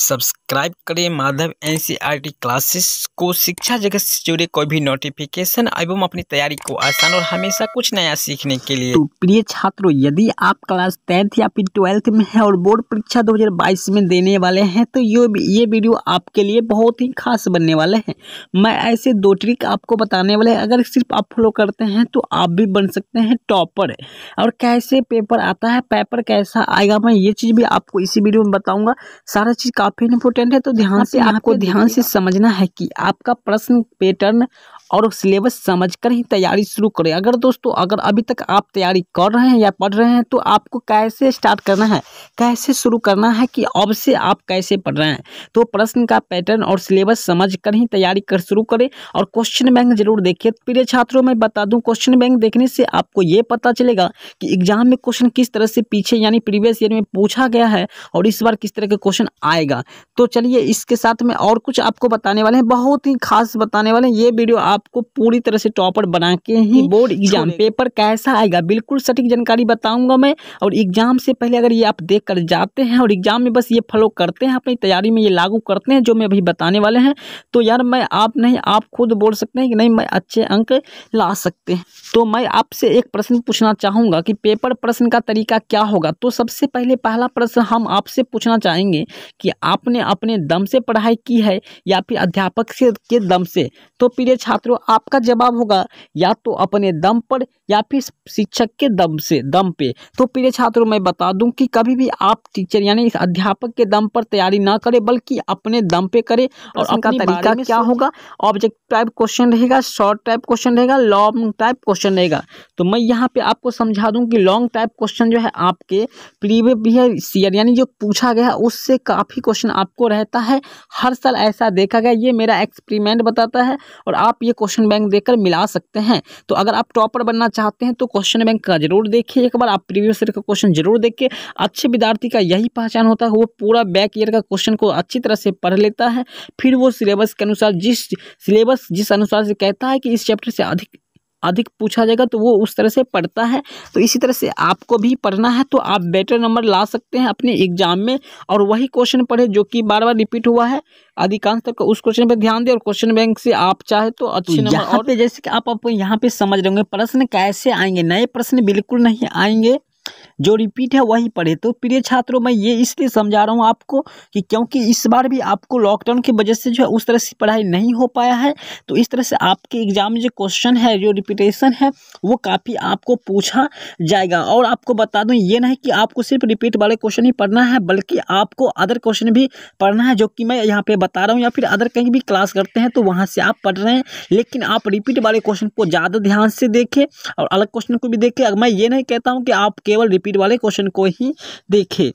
subscribe करें Madhav NCERT e classes को शिक्षा जगत से जुड़े कोई भी नोटिफिकेशन एवं अपनी तैयारी को आसान और हमेशा कुछ नया सीखने के लिए तो प्रिय छात्रों यदि आप क्लास टेंथ या फिर ट्वेल्थ में हैं और बोर्ड परीक्षा 2022 में देने वाले हैं तो ये ये वीडियो आपके लिए बहुत ही खास बनने वाले हैं मैं ऐसे दो ट्रिक आपको बताने वाले अगर सिर्फ आप फॉलो करते हैं तो आप भी बन सकते हैं टॉपर और कैसे पेपर आता है पेपर कैसा आएगा मैं ये चीज़ भी आपको इसी वीडियो में बताऊँगा सारा चीज़ काफ़ी इम्पोर्टेंट है तो ध्यान से आपको ध्यान से समझना है कि आपका प्रश्न पैटर्न और सिलेबस समझकर ही तैयारी शुरू करें अगर दोस्तों अगर अभी तक आप तैयारी कर रहे हैं या पढ़ रहे हैं तो आपको कैसे स्टार्ट करना है कैसे शुरू करना है कि अब से आप कैसे पढ़ रहे हैं तो प्रश्न का पैटर्न और सिलेबस समझ कर ही तैयारी कर शुरू करें और क्वेश्चन बैंक जरूर देखिए प्रिय छात्रों में बता दूँ क्वेश्चन बैंक देखने से आपको ये पता चलेगा कि एग्जाम में क्वेश्चन किस तरह से पीछे यानी प्रीवियस ईयर में पूछा गया है और इस बार किस तरह के क्वेश्चन आएगा तो चलिए इसके साथ में और कुछ आपको बताने वाले हैं बहुत ही खास बताने वाले हैं ये वीडियो आप आपको पूरी तरह से टॉपर बना के ही बोर्ड एग्जाम पेपर कैसा आएगा बिल्कुल सटीक जानकारी बताऊंगा मैं और एग्जाम से पहले अगर ये आप देख कर जाते हैं और एग्जाम में बस ये फॉलो करते हैं अपनी तैयारी में ये लागू करते हैं जो मैं अभी बताने वाले हैं तो यार मैं आप नहीं आप खुद बोल सकते हैं कि नहीं मैं अच्छे अंक ला सकते हैं तो मैं आपसे एक प्रश्न पूछना चाहूँगा कि पेपर प्रश्न का तरीका क्या होगा तो सबसे पहले पहला प्रश्न हम आपसे पूछना चाहेंगे कि आपने अपने दम से पढ़ाई की है या फिर अध्यापक से के दम से तो प्रिय छात्र मित्रों आपका जवाब होगा या तो अपने दम पर या फिर शिक्षक के दम से दम पे तो प्रिय छात्रों मैं बता दूं कि कभी भी आप टीचर यानी इस अध्यापक के दम पर तैयारी ना करें बल्कि अपने दम पे करें और अपना तरीका क्या होगा ऑब्जेक्ट टाइप क्वेश्चन रहेगा शॉर्ट टाइप क्वेश्चन रहेगा लॉन्ग टाइप क्वेश्चन रहेगा तो मैं यहाँ पे आपको समझा दूँ कि लॉन्ग टाइप क्वेश्चन जो है आपके प्रीवियस ईयर यानी जो पूछा गया उससे काफ़ी क्वेश्चन आपको रहता है हर साल ऐसा देखा गया ये मेरा एक्सपेरिमेंट बताता है और आप ये ये क्वेश्चन बैंक देखकर मिला सकते हैं तो अगर आप टॉपर बनना चाहते हैं तो क्वेश्चन बैंक का जरूर देखिए एक बार आप प्रीवियस ईयर का क्वेश्चन जरूर देखिए अच्छे विद्यार्थी का यही पहचान होता है वो पूरा बैक ईयर का क्वेश्चन को अच्छी तरह से पढ़ लेता है फिर वो सिलेबस के अनुसार जिस सिलेबस जिस अनुसार से कहता है कि इस चैप्टर से अधिक अधिक पूछा जाएगा तो वो उस तरह से पढ़ता है तो इसी तरह से आपको भी पढ़ना है तो आप बेटर नंबर ला सकते हैं अपने एग्जाम में और वही क्वेश्चन पढ़े जो कि बार बार रिपीट हुआ है अधिकांश तक उस क्वेश्चन पर ध्यान दें और क्वेश्चन बैंक से आप चाहे तो अच्छे तो नंबर और जैसे कि आप, आप यहाँ पे समझ रहे होंगे प्रश्न कैसे आएंगे नए प्रश्न बिल्कुल नहीं आएंगे जो रिपीट है वही पढ़े तो प्रिय छात्रों मैं ये इसलिए समझा रहा हूँ आपको कि क्योंकि इस बार भी आपको लॉकडाउन की वजह से जो है उस तरह से पढ़ाई नहीं हो पाया है तो इस तरह से आपके एग्जाम में जो क्वेश्चन है जो रिपीटेशन है वो काफ़ी आपको पूछा जाएगा और आपको बता दूँ ये नहीं कि आपको सिर्फ रिपीट वाले क्वेश्चन ही पढ़ना है बल्कि आपको अदर क्वेश्चन भी पढ़ना है जो कि मैं यहाँ पर बता रहा हूँ या फिर अदर कहीं भी क्लास करते हैं तो वहाँ से आप पढ़ रहे हैं लेकिन आप रिपीट वाले क्वेश्चन को ज़्यादा ध्यान से देखें और अलग क्वेश्चन को भी देखें मैं ये नहीं कहता हूँ कि आप केवल रिपीट स्पीड वाले क्वेश्चन को ही देखें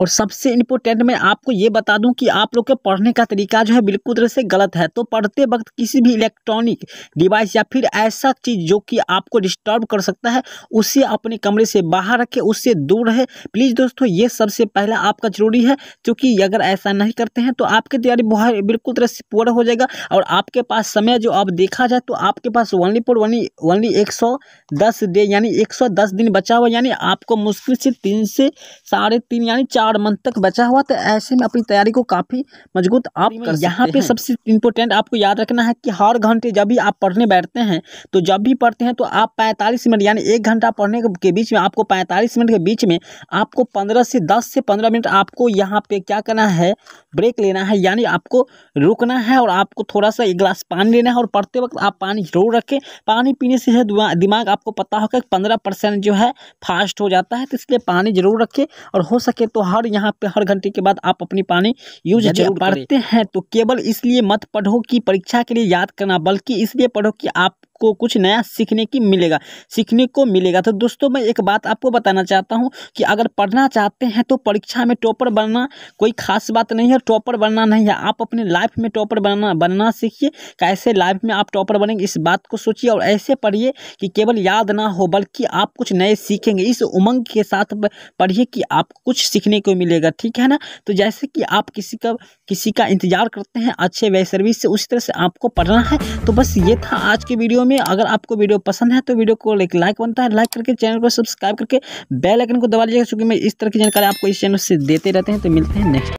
और सबसे इम्पोर्टेंट मैं आपको ये बता दूं कि आप लोग के पढ़ने का तरीका जो है बिल्कुल तरह से गलत है तो पढ़ते वक्त किसी भी इलेक्ट्रॉनिक डिवाइस या फिर ऐसा चीज़ जो कि आपको डिस्टर्ब कर सकता है उसे अपने कमरे से बाहर रखें उससे दूर रहे प्लीज़ दोस्तों ये सबसे पहला आपका जरूरी है क्योंकि अगर ऐसा नहीं करते हैं तो आपकी तैयारी बहुत बिल्कुल तरह से पूरा हो जाएगा और आपके पास समय जो आप देखा जाए तो आपके पास वनली फोर वनली वनली एक सौ दस डे यानी एक सौ दस दिन बचा हुआ यानी आपको मुश्किल से तीन से साढ़े तीन यानी चार चार मंथ तक बचा हुआ तो ऐसे में अपनी तैयारी को काफ़ी मजबूत आप कर यहाँ पे सबसे इम्पोर्टेंट आपको याद रखना है कि हर घंटे जब भी आप पढ़ने बैठते हैं तो जब भी पढ़ते हैं तो आप पैंतालीस मिनट यानी एक घंटा पढ़ने के बीच में आपको पैंतालीस मिनट के बीच में आपको पंद्रह से दस से पंद्रह मिनट आपको यहाँ पे क्या करना है ब्रेक लेना है यानी आपको रुकना है और आपको थोड़ा सा एक गिलास पानी लेना है और पढ़ते वक्त आप पानी जरूर रखें पानी पीने से दिमाग आपको पता होगा पंद्रह परसेंट जो है फास्ट हो जाता है तो इसलिए पानी जरूर रखें और हो सके तो हर यहाँ पे हर घंटे के बाद आप अपनी पानी यूज जरूर पढ़ते हैं तो केवल इसलिए मत पढ़ो कि परीक्षा के लिए याद करना बल्कि इसलिए पढ़ो कि आप आपको कुछ नया सीखने की मिलेगा सीखने को मिलेगा तो दोस्तों मैं एक बात आपको बताना चाहता हूँ कि अगर पढ़ना चाहते हैं तो परीक्षा में टॉपर बनना कोई खास बात नहीं है टॉपर बनना नहीं है आप अपने लाइफ में टॉपर बनना बनना सीखिए कैसे लाइफ में आप टॉपर बनेंगे इस बात को सोचिए और ऐसे पढ़िए कि केवल याद ना हो बल्कि आप कुछ नए सीखेंगे इस उमंग के साथ पढ़िए कि आपको कुछ सीखने को मिलेगा ठीक है ना तो जैसे कि आप किसी का किसी का इंतजार करते हैं अच्छे वे सर्विस से उसी तरह से आपको पढ़ना है तो बस ये था आज के वीडियो में अगर आपको वीडियो पसंद है तो वीडियो को एक लाइक बनता है लाइक करके चैनल को सब्सक्राइब करके बेल आइकन को दबा लीजिएगा क्योंकि मैं इस तरह की जानकारी आपको इस चैनल से देते रहते हैं तो मिलते हैं नेक्स्ट